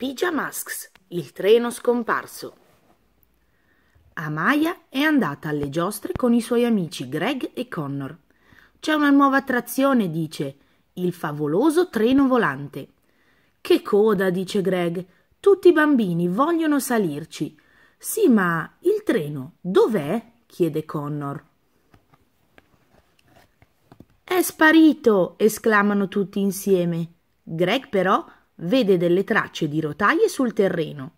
Pijamasks, il treno scomparso. Amaya è andata alle giostre con i suoi amici Greg e Connor. C'è una nuova attrazione, dice, il favoloso treno volante. Che coda, dice Greg. Tutti i bambini vogliono salirci. Sì, ma il treno dov'è? chiede Connor. È sparito! esclamano tutti insieme. Greg però vede delle tracce di rotaie sul terreno.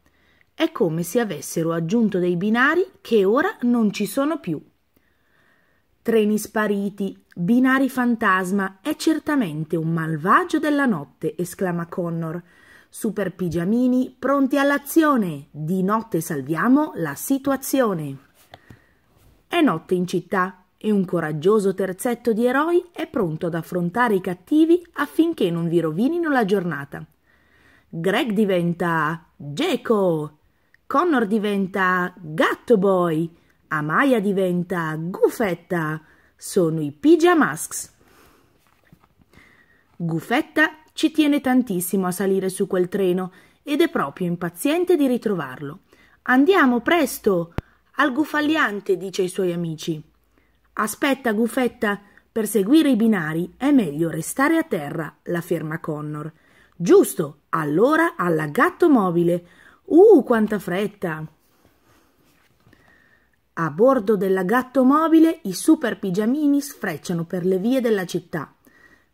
È come se avessero aggiunto dei binari che ora non ci sono più. Treni spariti, binari fantasma, è certamente un malvagio della notte, esclama Connor. Super pigiamini, pronti all'azione. Di notte salviamo la situazione. È notte in città e un coraggioso terzetto di eroi è pronto ad affrontare i cattivi affinché non vi rovinino la giornata. Greg diventa Geco, Connor diventa Gatto Boy, Amaya diventa Gufetta. Sono i Pyjamasks. Gufetta ci tiene tantissimo a salire su quel treno ed è proprio impaziente di ritrovarlo. Andiamo presto! Al gufagliante, dice ai suoi amici. Aspetta, Gufetta, per seguire i binari è meglio restare a terra, la ferma Connor. Giusto, allora alla gatto mobile. Uh, quanta fretta! A bordo della gatto mobile i super pigiamini sfrecciano per le vie della città.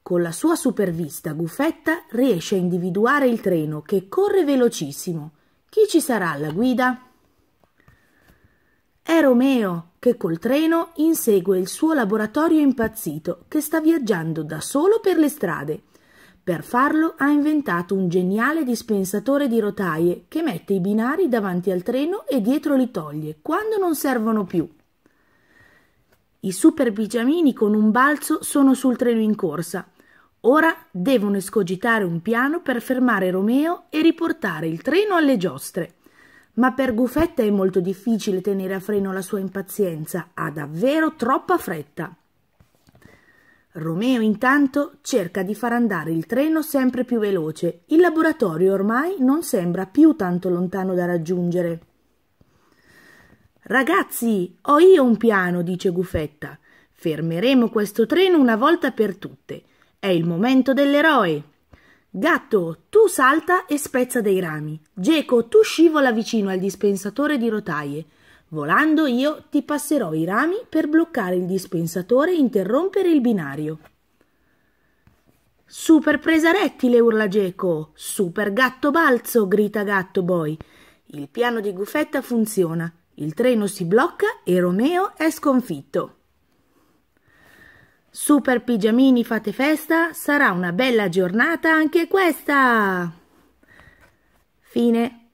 Con la sua supervista Gufetta riesce a individuare il treno che corre velocissimo. Chi ci sarà alla guida? È Romeo che col treno insegue il suo laboratorio impazzito che sta viaggiando da solo per le strade. Per farlo ha inventato un geniale dispensatore di rotaie che mette i binari davanti al treno e dietro li toglie quando non servono più. I super pigiamini con un balzo sono sul treno in corsa. Ora devono escogitare un piano per fermare Romeo e riportare il treno alle giostre. Ma per Gufetta è molto difficile tenere a freno la sua impazienza, ha davvero troppa fretta. Romeo intanto cerca di far andare il treno sempre più veloce. Il laboratorio ormai non sembra più tanto lontano da raggiungere. Ragazzi, ho io un piano, dice Gufetta. Fermeremo questo treno una volta per tutte. È il momento dell'eroe. Gatto, tu salta e spezza dei rami. Geco, tu scivola vicino al dispensatore di rotaie. Volando io ti passerò i rami per bloccare il dispensatore e interrompere il binario. Super presa rettile urla Geco. Super Gatto Balzo grida Gatto Boy. Il piano di Gufetta funziona. Il treno si blocca e Romeo è sconfitto. Super pigiamini fate festa, sarà una bella giornata anche questa. Fine.